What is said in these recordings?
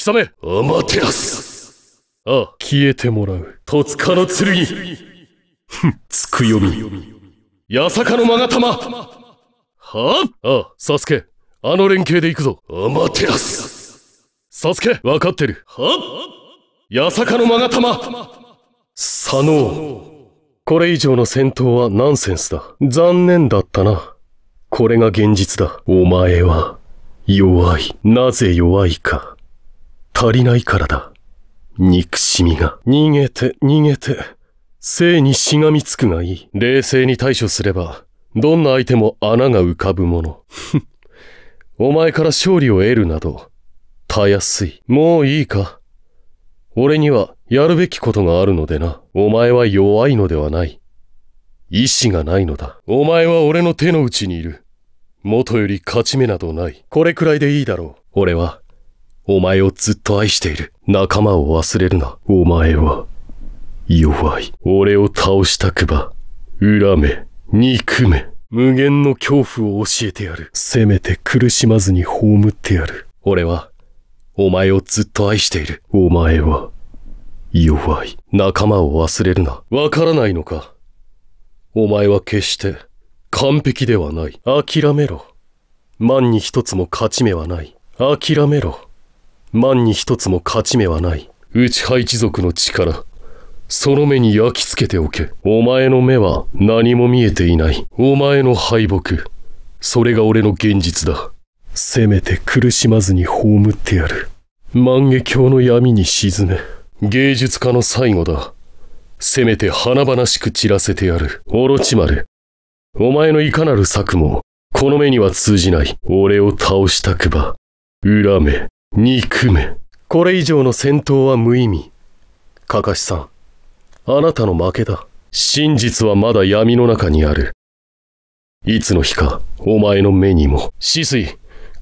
貴様アマテラスああ消えてもらう戸塚の剣ふんつくよみ八坂の勾玉はあああサスケあの連携で行くぞアマテラスサスケ分かってるはあ八坂の勾玉佐野これ以上の戦闘はナンセンスだ残念だったなこれが現実だお前は弱いなぜ弱いか足りないからだ。憎しみが。逃げて、逃げて。性にしがみつくがいい。冷静に対処すれば、どんな相手も穴が浮かぶもの。お前から勝利を得るなど、たやすい。もういいか。俺にはやるべきことがあるのでな。お前は弱いのではない。意志がないのだ。お前は俺の手の内にいる。元より勝ち目などない。これくらいでいいだろう。俺は、お前をずっと愛している。仲間を忘れるな。お前は、弱い。俺を倒したくば、恨め、憎め。無限の恐怖を教えてやる。せめて苦しまずに葬ってやる。俺は、お前をずっと愛している。お前は、弱い。仲間を忘れるな。わからないのか。お前は決して、完璧ではない。諦めろ。万に一つも勝ち目はない。諦めろ。万に一つも勝ち目はない。内派一族の力。その目に焼き付けておけ。お前の目は何も見えていない。お前の敗北。それが俺の現実だ。せめて苦しまずに葬ってやる。万華鏡の闇に沈め。芸術家の最後だ。せめて華々しく散らせてやる。オロチマル。お前のいかなる策も、この目には通じない。俺を倒したくば。恨め憎めこれ以上の戦闘は無意味かかしさんあなたの負けだ真実はまだ闇の中にあるいつの日かお前の目にも死水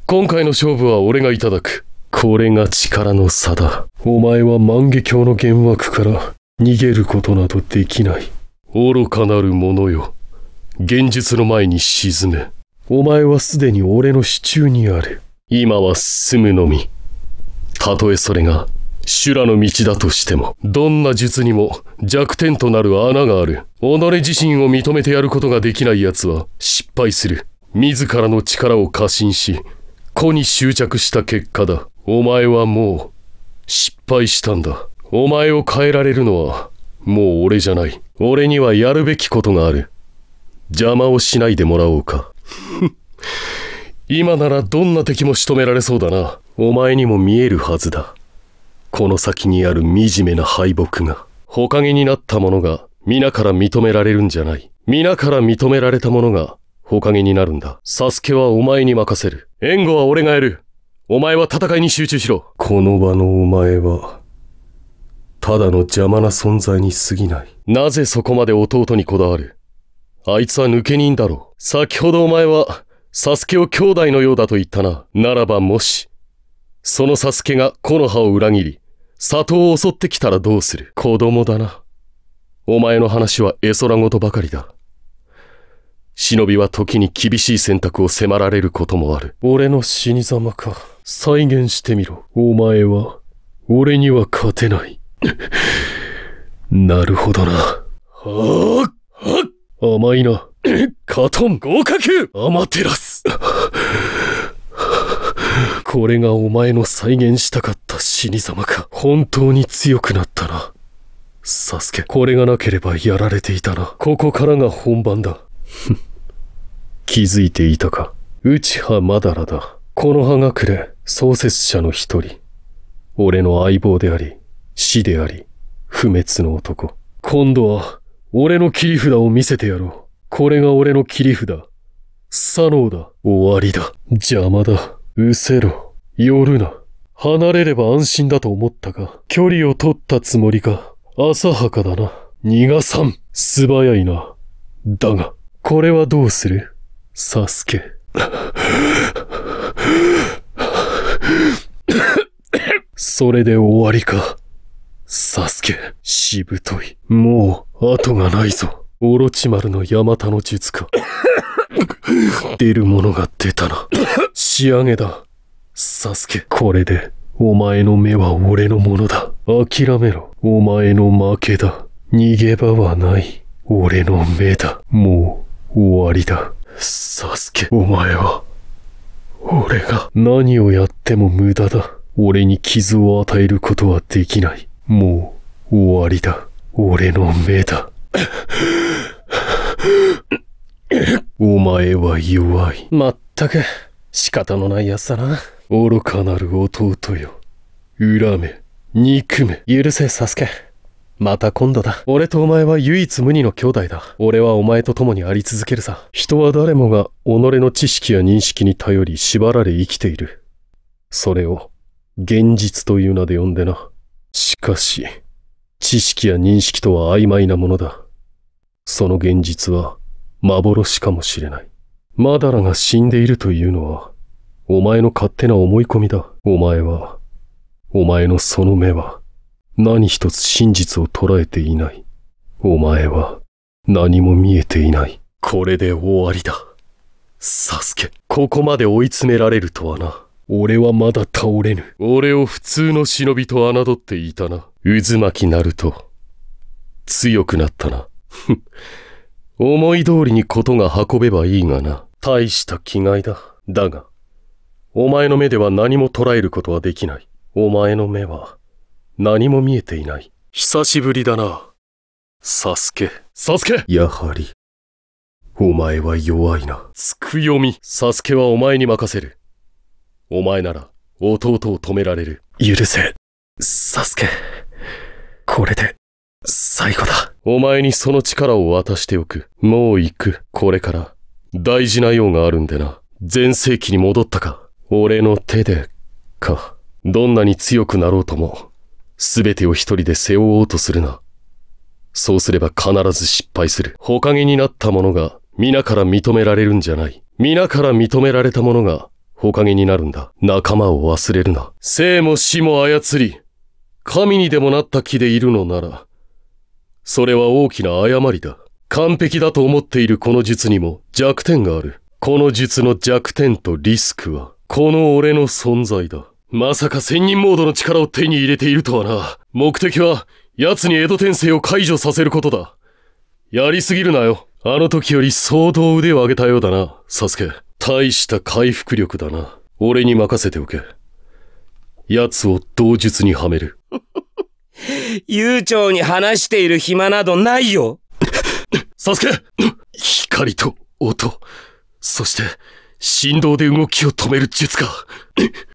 今回の勝負は俺がいただくこれが力の差だお前は万華鏡の幻惑から逃げることなどできない愚かなる者よ現実の前に沈めお前はすでに俺の手中にある今は進むのみたとえそれが修羅の道だとしてもどんな術にも弱点となる穴がある己自身を認めてやることができない奴は失敗する自らの力を過信し子に執着した結果だお前はもう失敗したんだお前を変えられるのはもう俺じゃない俺にはやるべきことがある邪魔をしないでもらおうか今ならどんな敵も仕留められそうだなお前にも見えるはずだこの先にある惨めな敗北がほかげになったものが皆から認められるんじゃない皆から認められたものがほかげになるんだサスケはお前に任せる援護は俺がやるお前は戦いに集中しろこの場のお前はただの邪魔な存在に過ぎないなぜそこまで弟にこだわるあいつは抜け人だろう先ほどお前はサスケを兄弟のようだと言ったな。ならばもし、そのサスケが木の葉を裏切り、里を襲ってきたらどうする子供だな。お前の話は絵空事ばかりだ。忍びは時に厳しい選択を迫られることもある。俺の死に様か。再現してみろ。お前は、俺には勝てない。なるほどな。はあ、はっ甘いな。カトン合格アマテラス これがお前の再現したかった死に様か。本当に強くなったな。サスケ、これがなければやられていたな。ここからが本番だ。気づいていたか。内葉まだらだ。この葉がくれ、創設者の一人。俺の相棒であり、死であり、不滅の男。今度は、俺の切り札を見せてやろう。これが俺の切り札。サローだ。終わりだ。邪魔だ。うせろ。寄るな。離れれば安心だと思ったが、距離を取ったつもりか。浅はかだな。逃がさん。素早いな。だが、これはどうするサスケ。それで終わりか。サスケ、しぶとい。もう、後がないぞ。オロチマルのヤマタの術か。出るものが出たな。仕上げだ。サスケ、これで、お前の目は俺のものだ。諦めろ。お前の負けだ。逃げ場はない。俺の目だ。もう、終わりだ。サスケ、お前は、俺が何をやっても無駄だ。俺に傷を与えることはできない。もう、終わりだ。俺の目だ。お前は弱い。まったく、仕方のない奴だな。愚かなる弟よ。恨め、憎め。許せ、サスケ。また今度だ。俺とお前は唯一無二の兄弟だ。俺はお前と共にあり続けるさ。人は誰もが己の知識や認識に頼り縛られ生きている。それを、現実という名で呼んでな。しかし、知識や認識とは曖昧なものだ。その現実は、幻かもしれない。マダラが死んでいるというのは、お前の勝手な思い込みだ。お前は、お前のその目は、何一つ真実を捉えていない。お前は、何も見えていない。これで終わりだ。サスケ、ここまで追い詰められるとはな。俺はまだ倒れぬ。俺を普通の忍びと侮っていたな。渦巻きなると、強くなったな。ふっ。思い通りにことが運べばいいがな。大した気概だ。だが、お前の目では何も捉えることはできない。お前の目は何も見えていない。久しぶりだな。サスケ。サスケやはり、お前は弱いな。つくよみ。サスケはお前に任せる。お前なら弟を止められる。許せ。サスケ。これで最後だ。お前にその力を渡しておく。もう行く。これから、大事な用があるんでな。前世紀に戻ったか。俺の手で、か。どんなに強くなろうとも、すべてを一人で背負おうとするな。そうすれば必ず失敗する。ほかげになったものが、皆から認められるんじゃない。皆から認められたものが、ほかげになるんだ。仲間を忘れるな。生も死も操り、神にでもなった気でいるのなら、それは大きな誤りだ。完璧だと思っているこの術にも弱点がある。この術の弱点とリスクは、この俺の存在だ。まさか仙人モードの力を手に入れているとはな。目的は、奴に江戸転生を解除させることだ。やりすぎるなよ。あの時より相当腕を上げたようだな、サスケ。大した回復力だな。俺に任せておけ。奴を同術にはめる。悠長に話している暇などないよ。サスケ光と音、そして振動で動きを止める術か。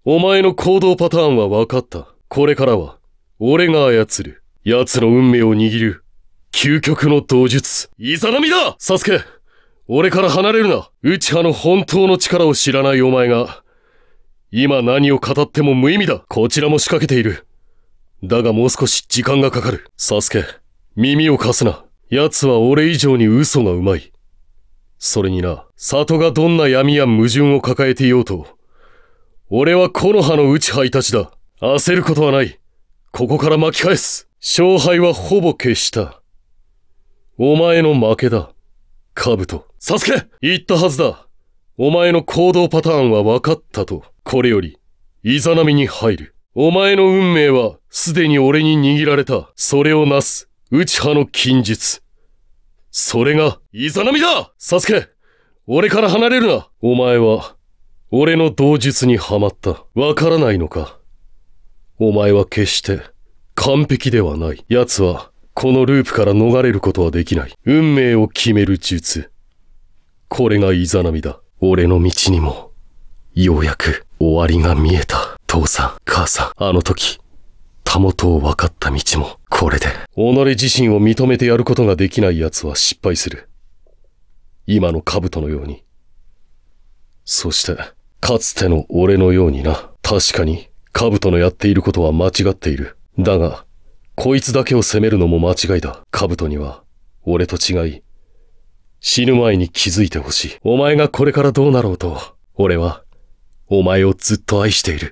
お前の行動パターンは分かった。これからは、俺が操る。奴の運命を握る。究極の道術。イザナミだサスケ俺から離れるな内派の本当の力を知らないお前が、今何を語っても無意味だこちらも仕掛けている。だがもう少し時間がかかる。サスケ、耳を貸すな。奴は俺以上に嘘がうまい。それにな、里がどんな闇や矛盾を抱えていようと、俺は木の葉の内ち灰たちだ。焦ることはない。ここから巻き返す。勝敗はほぼ消した。お前の負けだ。カブト。サスケ言ったはずだ。お前の行動パターンは分かったと。これより、イザナミに入る。お前の運命はすでに俺に握られた。それをなす、内派の近術。それが、イザナミだサスケ俺から離れるなお前は、俺の同術にはまった。わからないのかお前は決して、完璧ではない。奴は、このループから逃れることはできない。運命を決める術。これがイザナミだ。俺の道にも、ようやく終わりが見えた。父さん、母さん、あの時、たもとを分かった道も、これで。己自身を認めてやることができない奴は失敗する。今の兜のように。そして、かつての俺のようにな。確かに、兜のやっていることは間違っている。だが、こいつだけを責めるのも間違いだ。兜には、俺と違い、死ぬ前に気づいてほしい。お前がこれからどうなろうと、俺は、お前をずっと愛している。